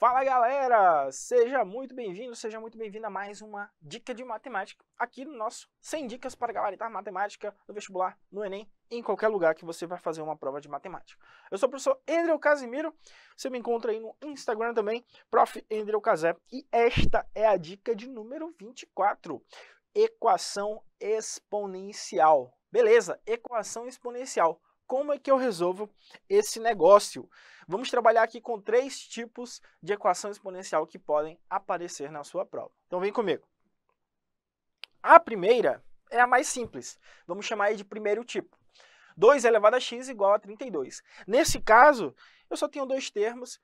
Fala galera, seja muito bem-vindo, seja muito bem-vinda a mais uma dica de matemática aqui no nosso 100 dicas para gabaritar matemática no vestibular, no ENEM, em qualquer lugar que você vai fazer uma prova de matemática. Eu sou o professor Andreu Casimiro, você me encontra aí no Instagram também, prof. Andreu Casé, e esta é a dica de número 24, equação exponencial. Beleza, equação exponencial como é que eu resolvo esse negócio? Vamos trabalhar aqui com três tipos de equação exponencial que podem aparecer na sua prova. Então vem comigo. A primeira é a mais simples, vamos chamar de primeiro tipo. 2 elevado a x igual a 32. Nesse caso, eu só tenho dois termos,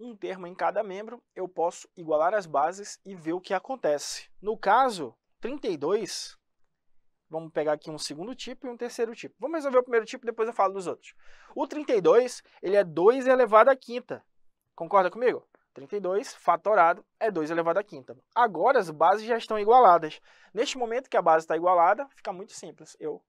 um termo em cada membro, eu posso igualar as bases e ver o que acontece. No caso, 32 Vamos pegar aqui um segundo tipo e um terceiro tipo. Vamos resolver o primeiro tipo, depois eu falo dos outros. O 32, ele é 2 elevado à quinta. Concorda comigo? 32 fatorado é 2 elevado à quinta. Agora as bases já estão igualadas. Neste momento que a base está igualada, fica muito simples. Eu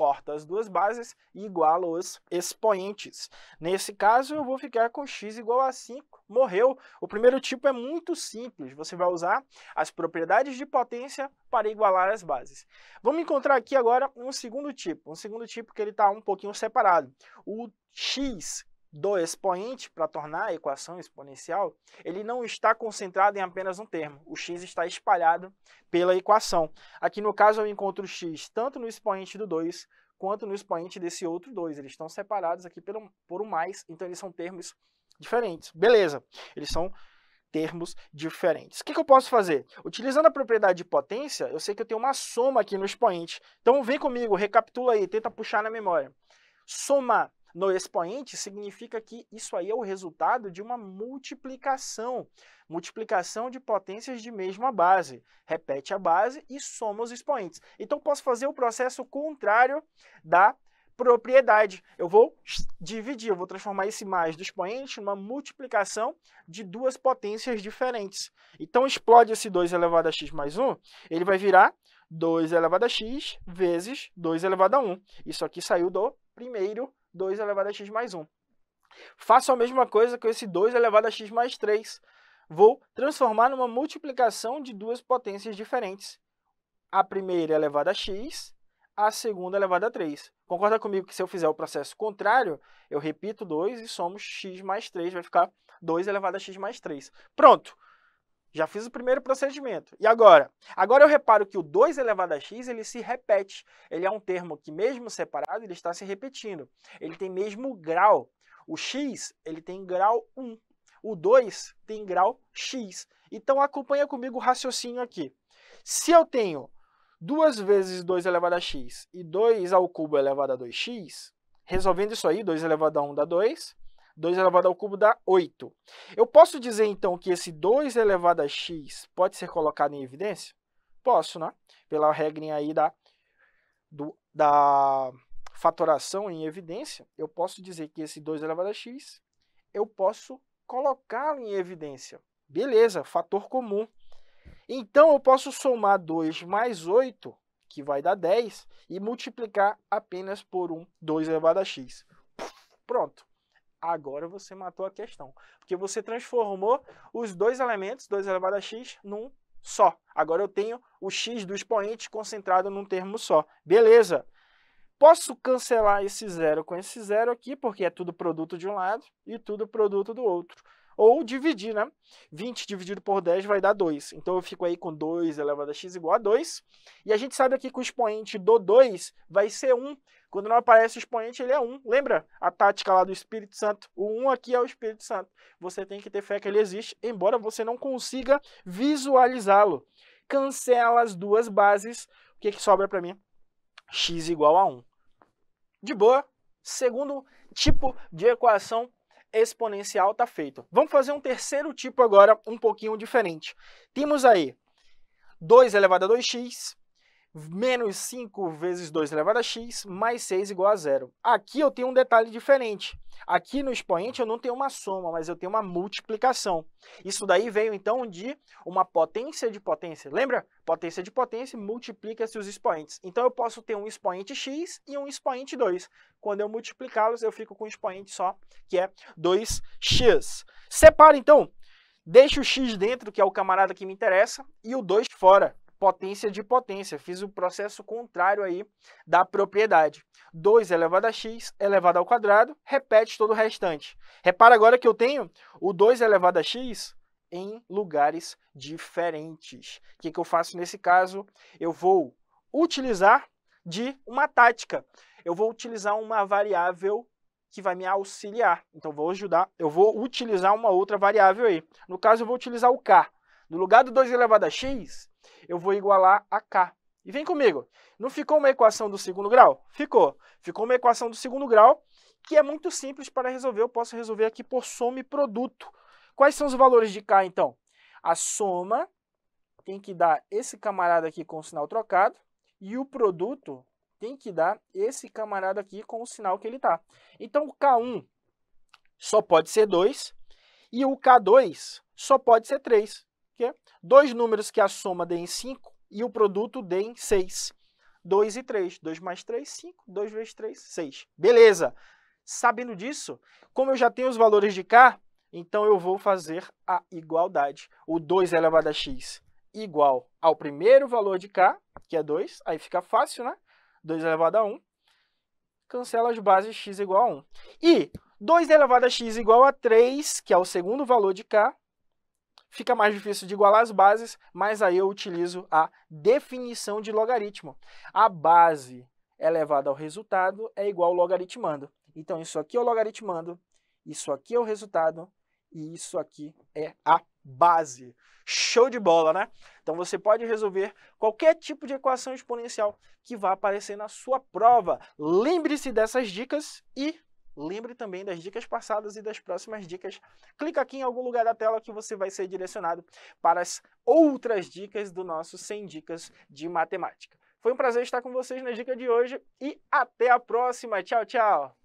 corta as duas bases e iguala os expoentes. Nesse caso, eu vou ficar com x igual a 5. Morreu. O primeiro tipo é muito simples. Você vai usar as propriedades de potência para igualar as bases. Vamos encontrar aqui agora um segundo tipo. Um segundo tipo que ele está um pouquinho separado. O x do expoente para tornar a equação exponencial, ele não está concentrado em apenas um termo. O x está espalhado pela equação. Aqui no caso eu encontro o x tanto no expoente do 2 quanto no expoente desse outro 2. Eles estão separados aqui pelo, por um mais, então eles são termos diferentes. Beleza, eles são termos diferentes. O que, que, eu posso fazer? Utilizando a propriedade de potência, eu sei que eu tenho uma soma aqui no expoente. Então vem comigo, recapitula aí, tenta puxar na memória. Somar no expoente significa que isso aí é o resultado de uma multiplicação, multiplicação de potências de mesma base. Repete a base e soma os expoentes. Então, posso fazer o processo contrário da propriedade. Eu vou dividir, eu vou transformar esse mais do expoente numa multiplicação de duas potências diferentes. Então, explode esse 2 elevado a x mais 1, ele vai virar 2 elevado a x vezes 2 elevado a 1. Isso aqui saiu do primeiro 2 elevado a x mais 1. Faço a mesma coisa com esse 2 elevado a x mais 3. Vou transformar numa multiplicação de duas potências diferentes. A primeira elevada a x, a segunda elevada a 3. Concorda comigo que se eu fizer o processo contrário, eu repito 2 e somo x mais 3, vai ficar 2 elevado a x mais 3. Pronto! Já fiz o primeiro procedimento. E agora? Agora eu reparo que o 2 elevado a x ele se repete. Ele é um termo que, mesmo separado, ele está se repetindo. Ele tem mesmo grau. O x ele tem grau 1. O 2 tem grau x. Então acompanha comigo o raciocínio aqui. Se eu tenho 2 vezes 2 elevado a x e 2 ao cubo elevado a 2x, resolvendo isso aí, 2 elevado a 1 dá 2, 2 elevado ao cubo dá 8. Eu posso dizer, então, que esse 2 elevado a x pode ser colocado em evidência? Posso, né? Pela regra aí da, do, da fatoração em evidência, eu posso dizer que esse 2 elevado a x, eu posso colocá-lo em evidência. Beleza, fator comum. Então, eu posso somar 2 mais 8, que vai dar 10, e multiplicar apenas por 1, 2 elevado a x. Pronto. Agora você matou a questão, porque você transformou os dois elementos, 2 elevado a x, num só. Agora eu tenho o x do expoente concentrado num termo só. Beleza. Posso cancelar esse zero com esse zero aqui, porque é tudo produto de um lado e tudo produto do outro. Ou dividir, né? 20 dividido por 10 vai dar 2. Então eu fico aí com 2 elevado a x igual a 2. E a gente sabe aqui que o expoente do 2 vai ser 1. Quando não aparece o expoente, ele é um. Lembra a tática lá do Espírito Santo? O um aqui é o Espírito Santo. Você tem que ter fé que ele existe, embora você não consiga visualizá-lo. Cancela as duas bases. O que, é que sobra para mim? x igual a 1. De boa. Segundo tipo de equação exponencial está feito. Vamos fazer um terceiro tipo agora, um pouquinho diferente. Temos aí 2 elevado a 2x menos 5 vezes 2 elevado a x, mais 6 igual a zero. Aqui eu tenho um detalhe diferente. Aqui no expoente eu não tenho uma soma, mas eu tenho uma multiplicação. Isso daí veio então de uma potência de potência. Lembra? Potência de potência multiplica-se os expoentes. Então eu posso ter um expoente x e um expoente 2. Quando eu multiplicá-los, eu fico com um expoente só, que é 2x. Separa então, deixa o x dentro, que é o camarada que me interessa, e o 2 fora potência de potência. Fiz o processo contrário aí da propriedade. 2 elevado a x elevado ao quadrado, repete todo o restante. Repara agora que eu tenho o 2 elevado a x em lugares diferentes. O que, que eu faço nesse caso? Eu vou utilizar de uma tática. Eu vou utilizar uma variável que vai me auxiliar. Então, vou ajudar, eu vou utilizar uma outra variável aí. No caso, eu vou utilizar o k. No lugar do 2 elevado a x, eu vou igualar a K. E vem comigo, não ficou uma equação do segundo grau? Ficou. Ficou uma equação do segundo grau, que é muito simples para resolver. Eu posso resolver aqui por soma e produto. Quais são os valores de K, então? A soma tem que dar esse camarada aqui com o sinal trocado, e o produto tem que dar esse camarada aqui com o sinal que ele está. Então, o K1 só pode ser 2, e o K2 só pode ser 3 quê? Dois números que a soma dê em 5 e o produto dê em 6. 2 e 3. 2 mais 3, 5. 2 vezes 3, 6. Beleza! Sabendo disso, como eu já tenho os valores de cá, então eu vou fazer a igualdade. O 2 elevado a x igual ao primeiro valor de k, que é 2, aí fica fácil, né? 2 elevado a 1, cancela as bases x igual a 1. E 2 elevado a x igual a 3, que é o segundo valor de k, fica mais difícil de igualar as bases, mas aí eu utilizo a definição de logaritmo. A base elevada ao resultado é igual ao logaritmando. Então, isso aqui é o logaritmando, isso aqui é o resultado e isso aqui é a base. Show de bola, né? Então você pode resolver qualquer tipo de equação exponencial que vá aparecer na sua prova. Lembre-se dessas dicas e Lembre também das dicas passadas e das próximas dicas. Clica aqui em algum lugar da tela que você vai ser direcionado para as outras dicas do nosso 100 Dicas de Matemática. Foi um prazer estar com vocês na dica de hoje e até a próxima. Tchau, tchau!